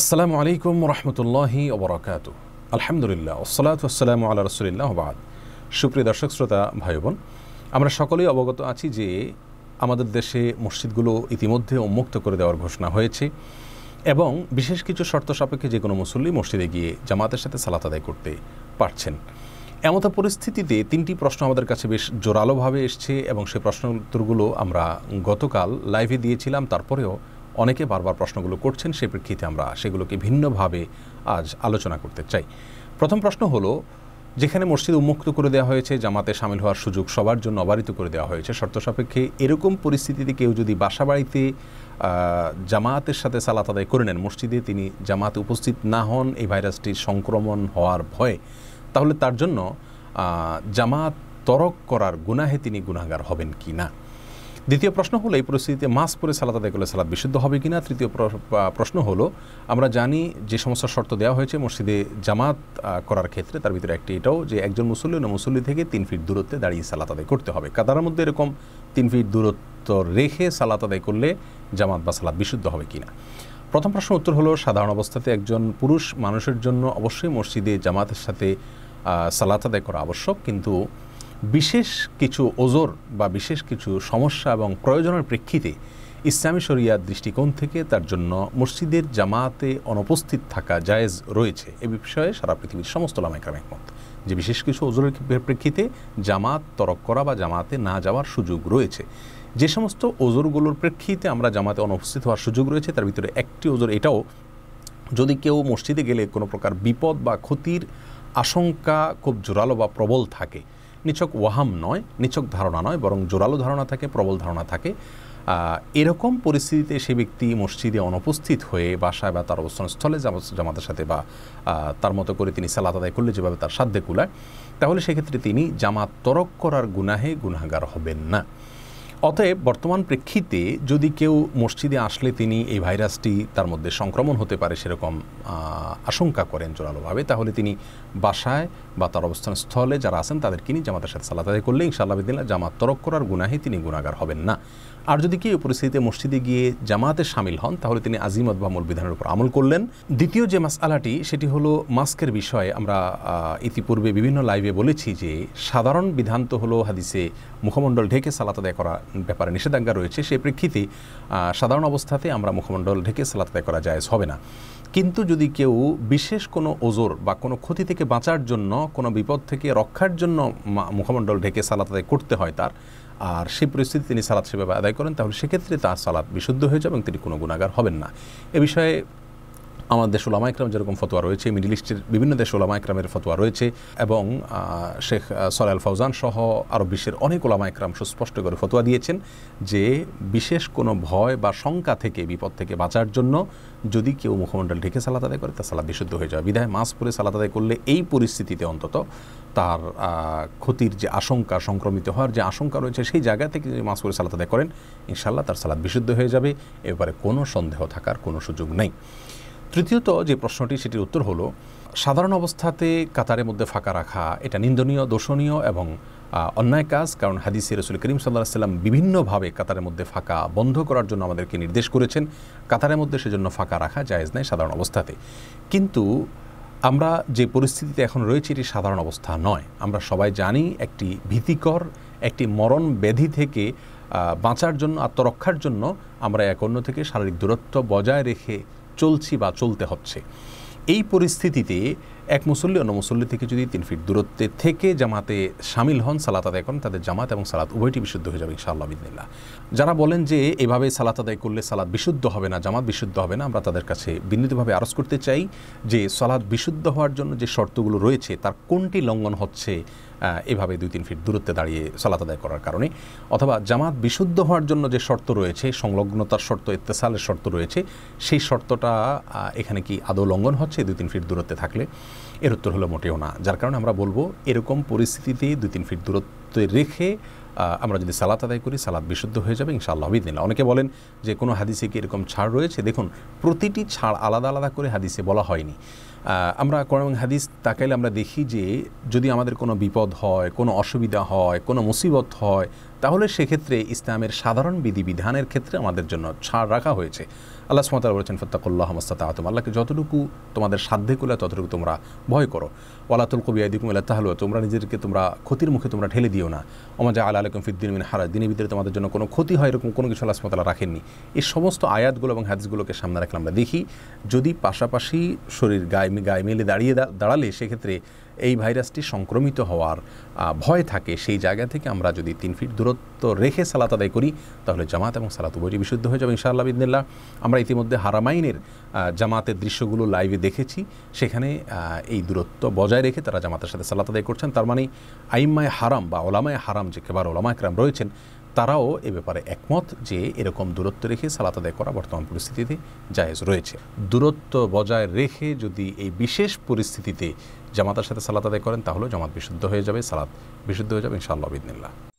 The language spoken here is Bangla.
আসসালামু আলাইকুম রহমতুল্লাহি ওবরাকাত আলহামদুলিল্লাহ ওসলাত আসসালামু আল্লাহ রসুলিল্লাহ বাদ সুপ্রিয় দর্শক শ্রোতা ভাই বোন আমরা সকলেই অবগত আছি যে আমাদের দেশে মসজিদগুলো ইতিমধ্যে উন্মুক্ত করে দেওয়ার ঘোষণা হয়েছে এবং বিশেষ কিছু শর্ত সাপেক্ষে যে কোনো মুসল্লি মসজিদে গিয়ে জামাতের সাথে সালাত আদায় করতে পারছেন এমত পরিস্থিতিতে তিনটি প্রশ্ন আমাদের কাছে বেশ জোরালোভাবে এসছে এবং সে প্রশ্ন উত্তরগুলো আমরা গতকাল লাইভে দিয়েছিলাম তারপরেও অনেকে বারবার প্রশ্নগুলো করছেন সে প্রেক্ষিতে আমরা সেগুলোকে ভিন্নভাবে আজ আলোচনা করতে চাই প্রথম প্রশ্ন হলো যেখানে মসজিদ উন্মুক্ত করে দেওয়া হয়েছে জামাতে সামিল হওয়ার সুযোগ সবার জন্য অবারিত করে দেওয়া হয়েছে শর্ত সাপেক্ষে এরকম পরিস্থিতিতে কেউ যদি বাসা বাড়িতে জামাতের সাথে সালাত আদায় করে নেন মসজিদে তিনি জামাতে উপস্থিত না হন এই ভাইরাসটির সংক্রমণ হওয়ার ভয়ে তাহলে তার জন্য জামাত তরক করার গুনাহে তিনি গুনাগার হবেন কি না দ্বিতীয় প্রশ্ন হলো এই পরিস্থিতিতে মাস্ক পরে সালাদ আদায় করলে সালাদ বিশুদ্ধ হবে কিনা তৃতীয় প্রশ্ন হলো আমরা জানি যে সমস্ত শর্ত দেওয়া হয়েছে মসজিদে জামাত করার ক্ষেত্রে তার ভিতরে একটি এটাও যে একজন মুসল্লি না মুসল্লি থেকে তিন ফিট দূরত্বে দাঁড়িয়ে সালাত আদায় করতে হবে কাতার মধ্যে এরকম তিন ফিট দূরত্ব রেখে সালাত আদায় করলে জামাত বা সালাদ বিশুদ্ধ হবে কিনা প্রথম প্রশ্ন উত্তর হলো সাধারণ অবস্থাতে একজন পুরুষ মানুষের জন্য অবশ্যই মসজিদে জামাতের সাথে সালাত আদায় করা আবশ্যক কিন্তু বিশেষ কিছু ওজোর বা বিশেষ কিছু সমস্যা এবং প্রয়োজনের প্রেক্ষিতে ইসলামী শরিয়ার দৃষ্টিকোণ থেকে তার জন্য মসজিদের জামাতে অনুপস্থিত থাকা জায়েজ রয়েছে এ বিষয়ে সারা পৃথিবীর সমস্ত লামাইকরাম একমত যে বিশেষ কিছু ওজোরের প্রেক্ষিতে জামাত তরক করা বা জামাতে না যাওয়ার সুযোগ রয়েছে যে সমস্ত ওজোরগুলোর প্রেক্ষিতে আমরা জামাতে অনুপস্থিত হওয়ার সুযোগ রয়েছে তার ভিতরে একটি ওজোর এটাও যদি কেউ মসজিদে গেলে কোনো প্রকার বিপদ বা ক্ষতির আশঙ্কা খুব জোরালো বা প্রবল থাকে নিছক ওয়াহাম নয় নিছক ধারণা নয় বরং জোরালো ধারণা থাকে প্রবল ধারণা থাকে এরকম পরিস্থিতিতে সে ব্যক্তি মসজিদে অনুপস্থিত হয়ে বাসায় বা তার অবস্থানস্থলে জামাতের সাথে বা তার মতো করে তিনি সালাত আদায় করলে যেভাবে তার সাধ্যে কুলায় তাহলে সেক্ষেত্রে তিনি জামাত তরক করার গুনাহে গুনাগার হবেন না অতএব বর্তমান প্রেক্ষিতে যদি কেউ মসজিদে আসলে তিনি এই ভাইরাসটি তার মধ্যে সংক্রমণ হতে পারে সেরকম আশঙ্কা করেন জোরালোভাবে তাহলে তিনি বাসায় বা তার অবস্থান স্থলে যারা আছেন তাদেরকে নিয়ে জামাতের সাথে সালাত আদায় করলে ইনশাআল্লাহ জামাত তরক করার গুনাহে তিনি গুণাগার হবেন না আর যদি কেউ পরিস্থিতিতে মসজিদে গিয়ে জামাতে সামিল হন তাহলে তিনি আজিমত বা মূল বিধানের উপর আমল করলেন দ্বিতীয় যে আলাটি সেটি হলো মাস্কের বিষয়ে আমরা ইতিপূর্বে বিভিন্ন লাইভে বলেছি যে সাধারণ বিধান তো হলো হাদিসে মুখমণ্ডল ঢেকে সালাত আদায় করা ব্যাপারে নিষেধাজ্ঞা রয়েছে সেই প্রেক্ষিতে সাধারণ অবস্থাতে আমরা মুখমণ্ডল ঢেকে সালাত আদায় করা যায় হবে না কিন্তু যদি কেউ বিশেষ কোনো ওজোর বা কোনো ক্ষতি থেকে বাঁচার জন্য কোনো বিপদ থেকে রক্ষার জন্য মুখমণ্ডল ঢেকে সালাত আদায় করতে হয় তার আর সেই পরিস্থিতি তিনি সালাদ সেভাবে আদায় করেন তাহলে সেক্ষেত্রে তার সালাদ বিশুদ্ধ হয়ে যাবে এবং তিনি কোনো গুণাগার হবেন না এ বিষয়ে আমাদের দেশ ওলামা ইকরাম যেরকম ফতোয়া রয়েছে মিডিল ইস্টের বিভিন্ন দেশ ওলামা ইকরামের ফতোয়া রয়েছে এবং শেখ সরাল ফৌজান সহ আরও বিশ্বের অনেক ওলামা ইকরাম সুস্পষ্ট করে ফতোয়া দিয়েছেন যে বিশেষ কোনো ভয় বা শঙ্কা থেকে বিপদ থেকে বাঁচার জন্য যদি কেউ মুখমণ্ডল ঢেকে সালাদ আদায় করে তা সালাদ বিশুদ্ধ হয়ে যাবে বিধায় মাস পরে সালাদ আদায় করলে এই পরিস্থিতিতে অন্তত তার ক্ষতির যে আশঙ্কা সংক্রমিত হওয়ার যে আশঙ্কা রয়েছে সেই জায়গা থেকে যদি মাছ পরে সালাত আদায় করেন ইনশাল্লাহ তার সালাদ বিশুদ্ধ হয়ে যাবে এবারে কোনো সন্দেহ থাকার কোনো সুযোগ নেই তৃতীয়ত যে প্রশ্নটি সেটির উত্তর হলো সাধারণ অবস্থাতে কাতারের মধ্যে ফাঁকা রাখা এটা নিন্দনীয় দোষণীয় এবং অন্যায় কাজ কারণ হাদিস রসুল করিম সাল্লাহ সাল্লাম বিভিন্নভাবে কাতারের মধ্যে ফাঁকা বন্ধ করার জন্য আমাদেরকে নির্দেশ করেছেন কাতারের মধ্যে সেজন্য ফাঁকা রাখা জায়েজ নাই সাধারণ অবস্থাতে কিন্তু আমরা যে পরিস্থিতিতে এখন রয়েছে এটি সাধারণ অবস্থা নয় আমরা সবাই জানি একটি ভীতিকর একটি মরণ ব্যাধি থেকে বাঁচার জন্য আত্মরক্ষার জন্য আমরা এক অন্য থেকে শারীরিক দূরত্ব বজায় রেখে চলছি বা চলতে হচ্ছে এই পরিস্থিতিতে এক মুসল্লি অন্য মুসল্লি থেকে যদি তিন ফিট দূরত্বে থেকে জামাতে সামিল হন সালাত আদায় করেন তাদের জামাত এবং সালাত উভয়টি বিশুদ্ধ হয়ে যাবে ইনশাআল্লাহ বিদিল্লা যারা বলেন যে এভাবে সালাত আদায় করলে সালাদ বিশুদ্ধ হবে না জামাত বিশুদ্ধ হবে না আমরা তাদের কাছে বিনীতভাবে আরজ করতে চাই যে সালাদ বিশুদ্ধ হওয়ার জন্য যে শর্তগুলো রয়েছে তার কোনটি লঙ্ঘন হচ্ছে এভাবে দুই তিন ফিট দূরত্বে দাঁড়িয়ে সালাত আদায় করার কারণে অথবা জামাত বিশুদ্ধ হওয়ার জন্য যে শর্ত রয়েছে সংলগ্নতার শর্ত ইত্তেসালের শর্ত রয়েছে সেই শর্তটা এখানে কি আদৌ লঙ্ঘন হচ্ছে দুই তিন ফিট দূরত্বে থাকলে এর উত্তর হলো মোটেও না যার কারণে আমরা বলবো এরকম পরিস্থিতিতে দুই তিন ফিট দূরত্ব দূরত্বে রেখে আমরা যদি সালাত আদায় করি সালাদ বিশুদ্ধ হয়ে যাবে ইনশাআল্লাহ বিদিনিল্লা অনেকে বলেন যে কোনো হাদিসে কি এরকম ছাড় রয়েছে দেখুন প্রতিটি ছাড় আলাদা আলাদা করে হাদিসে বলা হয়নি আমরা কোরআন হাদিস তাকাইলে আমরা দেখি যে যদি আমাদের কোনো বিপদ হয় কোনো অসুবিধা হয় কোনো মুসিবত হয় তাহলে সেক্ষেত্রে ইসলামের সাধারণ বিধিবিধানের ক্ষেত্রে আমাদের জন্য ছাড় রাখা হয়েছে আল্লাহ সুমতাল বলেছেন ফত্তাকুল্লাহ মস্তাত আল্লাহকে যতটুকু তোমাদের সাধ্যে কুলে ততটুকু তোমরা ভয় করো ওলাতুল কবি আদিকুম আল্লাহ তাহলে তোমরা নিজেদেরকে তোমরা ক্ষতির মুখে তোমরা ঢেলে দিও না যা আল্লাহ আলকুম ফিদ্দিন মিন হারা দিনের ভিতরে তোমাদের জন্য কোনো ক্ষতি হয় এরকম কোনো কিছু আল্লাহ সুমতাল্লাহ রাখেননি এই সমস্ত আয়াতগুলো এবং হাদিসগুলোকে সামনে রাখলে আমরা দেখি যদি পাশাপাশি শরীর গায়ে গায়ে মেলে দাঁড়িয়ে দাঁড়ালে সেক্ষেত্রে এই ভাইরাসটি সংক্রমিত হওয়ার ভয় থাকে সেই জায়গা থেকে আমরা যদি তিন ফিট দূরত্ব রেখে সালাত আদায় করি তাহলে জামাত এবং সালাত উভয়টি বিশুদ্ধ হয়ে যাবে ইনশাআল্লাহ বিদিনিল্লাহ আমরা ইতিমধ্যে হারামাইনের জামাতের দৃশ্যগুলো লাইভে দেখেছি সেখানে এই দূরত্ব বজায় রেখে তারা জামাতের সাথে সালাত আদায় করছেন তার মানে আইম্মায় হারাম বা ওলামায় হারাম যে কেবার ওলামা একরাম রয়েছেন তারাও এ ব্যাপারে একমত যে এরকম দূরত্ব রেখে সালাত আদায় করা বর্তমান পরিস্থিতিতে জায়েজ রয়েছে দূরত্ব বজায় রেখে যদি এই বিশেষ পরিস্থিতিতে জামাতার সাথে সালাত আদায় করেন তাহলেও জামাত বিশুদ্ধ হয়ে যাবে সালাত বিশুদ্ধ হয়ে যাবে ইনশাআল্লাহ বিদিনিল্লাহ